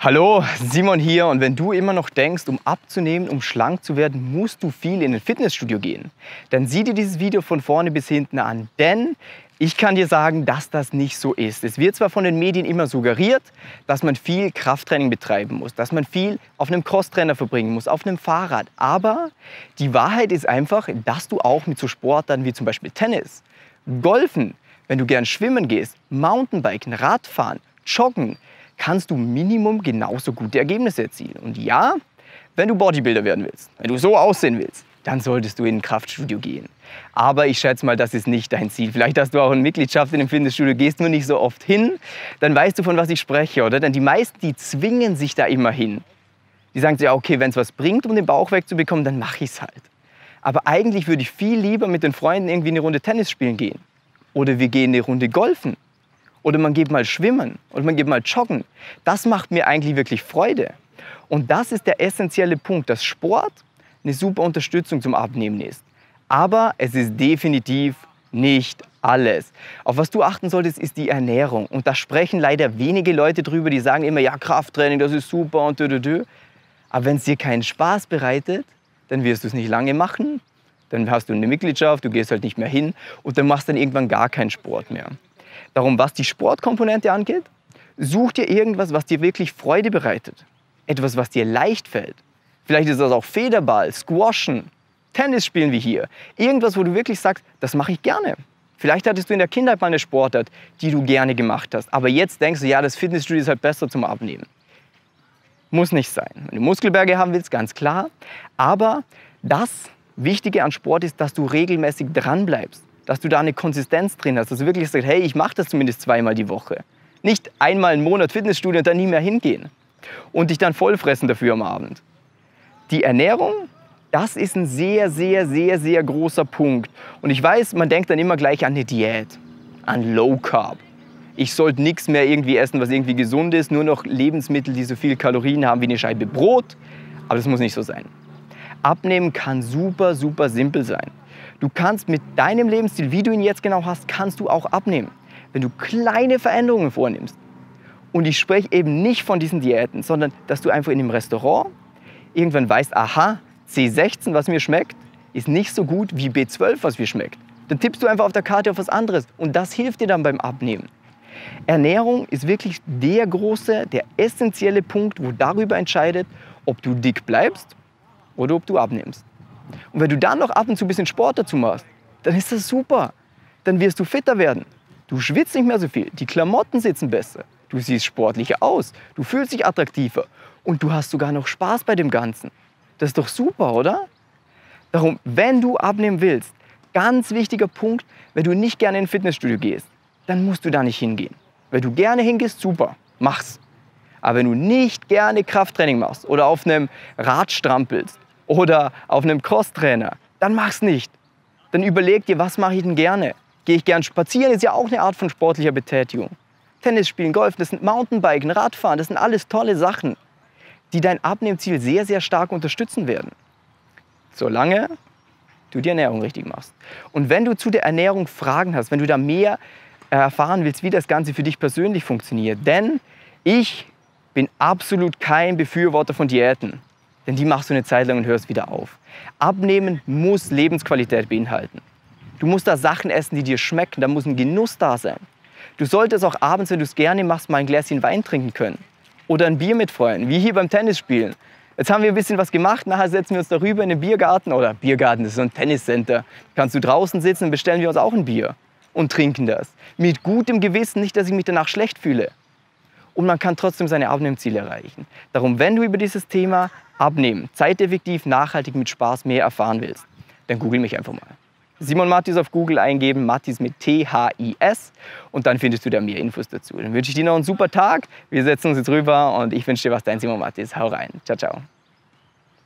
Hallo, Simon hier. Und wenn du immer noch denkst, um abzunehmen, um schlank zu werden, musst du viel in ein Fitnessstudio gehen, dann sieh dir dieses Video von vorne bis hinten an. Denn ich kann dir sagen, dass das nicht so ist. Es wird zwar von den Medien immer suggeriert, dass man viel Krafttraining betreiben muss, dass man viel auf einem Crosstrainer verbringen muss, auf einem Fahrrad. Aber die Wahrheit ist einfach, dass du auch mit so Sportarten wie zum Beispiel Tennis, Golfen, wenn du gern schwimmen gehst, Mountainbiken, Radfahren, Joggen, kannst du Minimum genauso gute Ergebnisse erzielen. Und ja, wenn du Bodybuilder werden willst, wenn du so aussehen willst, dann solltest du in ein Kraftstudio gehen. Aber ich schätze mal, das ist nicht dein Ziel. Vielleicht hast du auch eine Mitgliedschaft in einem Fitnessstudio, gehst nur nicht so oft hin, dann weißt du, von was ich spreche, oder? Denn die meisten, die zwingen sich da immer hin. Die sagen sich, ja, okay, wenn es was bringt, um den Bauch wegzubekommen, dann mache ich es halt. Aber eigentlich würde ich viel lieber mit den Freunden irgendwie eine Runde Tennis spielen gehen. Oder wir gehen eine Runde golfen. Oder man geht mal schwimmen oder man geht mal joggen. Das macht mir eigentlich wirklich Freude. Und das ist der essentielle Punkt, dass Sport eine super Unterstützung zum Abnehmen ist. Aber es ist definitiv nicht alles. Auf was du achten solltest, ist die Ernährung. Und da sprechen leider wenige Leute drüber, die sagen immer, ja, Krafttraining, das ist super und dö, dö, dö. Aber wenn es dir keinen Spaß bereitet, dann wirst du es nicht lange machen. Dann hast du eine Mitgliedschaft, du gehst halt nicht mehr hin und dann machst du dann irgendwann gar keinen Sport mehr. Darum, was die Sportkomponente angeht, such dir irgendwas, was dir wirklich Freude bereitet. Etwas, was dir leicht fällt. Vielleicht ist das auch Federball, Squashen, Tennis spielen wie hier. Irgendwas, wo du wirklich sagst, das mache ich gerne. Vielleicht hattest du in der Kindheit mal eine Sportart, die du gerne gemacht hast. Aber jetzt denkst du, ja, das Fitnessstudio ist halt besser zum Abnehmen. Muss nicht sein. Wenn du Muskelberge haben willst, ganz klar. Aber das Wichtige an Sport ist, dass du regelmäßig dranbleibst dass du da eine Konsistenz drin hast, dass du wirklich sagst, hey, ich mache das zumindest zweimal die Woche. Nicht einmal im Monat Fitnessstudio und dann nie mehr hingehen und dich dann vollfressen dafür am Abend. Die Ernährung, das ist ein sehr, sehr, sehr, sehr großer Punkt. Und ich weiß, man denkt dann immer gleich an eine Diät, an Low Carb. Ich sollte nichts mehr irgendwie essen, was irgendwie gesund ist, nur noch Lebensmittel, die so viel Kalorien haben wie eine Scheibe Brot. Aber das muss nicht so sein. Abnehmen kann super, super simpel sein. Du kannst mit deinem Lebensstil, wie du ihn jetzt genau hast, kannst du auch abnehmen, wenn du kleine Veränderungen vornimmst. Und ich spreche eben nicht von diesen Diäten, sondern dass du einfach in dem Restaurant irgendwann weißt, aha, C16, was mir schmeckt, ist nicht so gut wie B12, was mir schmeckt. Dann tippst du einfach auf der Karte auf was anderes und das hilft dir dann beim Abnehmen. Ernährung ist wirklich der große, der essentielle Punkt, wo darüber entscheidet, ob du dick bleibst oder ob du abnimmst. Und wenn du dann noch ab und zu ein bisschen Sport dazu machst, dann ist das super. Dann wirst du fitter werden. Du schwitzt nicht mehr so viel, die Klamotten sitzen besser, du siehst sportlicher aus, du fühlst dich attraktiver und du hast sogar noch Spaß bei dem Ganzen. Das ist doch super, oder? Darum, wenn du abnehmen willst, ganz wichtiger Punkt, wenn du nicht gerne in ein Fitnessstudio gehst, dann musst du da nicht hingehen. Wenn du gerne hingehst, super, mach's. Aber wenn du nicht gerne Krafttraining machst oder auf einem Rad strampelst oder auf einem Crosstrainer, dann mach's nicht. Dann überleg dir, was mache ich denn gerne? Gehe ich gern spazieren, ist ja auch eine Art von sportlicher Betätigung. Tennis spielen, Golf, das sind Mountainbiken, Radfahren, das sind alles tolle Sachen, die dein Abnehmziel sehr, sehr stark unterstützen werden. Solange du die Ernährung richtig machst. Und wenn du zu der Ernährung Fragen hast, wenn du da mehr äh, erfahren willst, wie das Ganze für dich persönlich funktioniert, denn ich bin absolut kein Befürworter von Diäten denn die machst du eine Zeit lang und hörst wieder auf. Abnehmen muss Lebensqualität beinhalten. Du musst da Sachen essen, die dir schmecken, da muss ein Genuss da sein. Du solltest auch abends, wenn du es gerne machst, mal ein Gläschen Wein trinken können. Oder ein Bier mit Freunden, wie hier beim Tennisspielen. Jetzt haben wir ein bisschen was gemacht, nachher setzen wir uns darüber in den Biergarten. Oder Biergarten, das ist so ein Tenniscenter. Kannst du draußen sitzen und bestellen wir uns auch ein Bier. Und trinken das. Mit gutem Gewissen, nicht, dass ich mich danach schlecht fühle und man kann trotzdem seine Abnehmziele erreichen. Darum, wenn du über dieses Thema Abnehmen, zeiteffektiv, nachhaltig, mit Spaß mehr erfahren willst, dann google mich einfach mal. Simon Mattis auf Google eingeben, Mattis mit T-H-I-S und dann findest du da mehr Infos dazu. Dann wünsche ich dir noch einen super Tag, wir setzen uns jetzt rüber und ich wünsche dir was, dein Simon Mattis. Hau rein, ciao, ciao.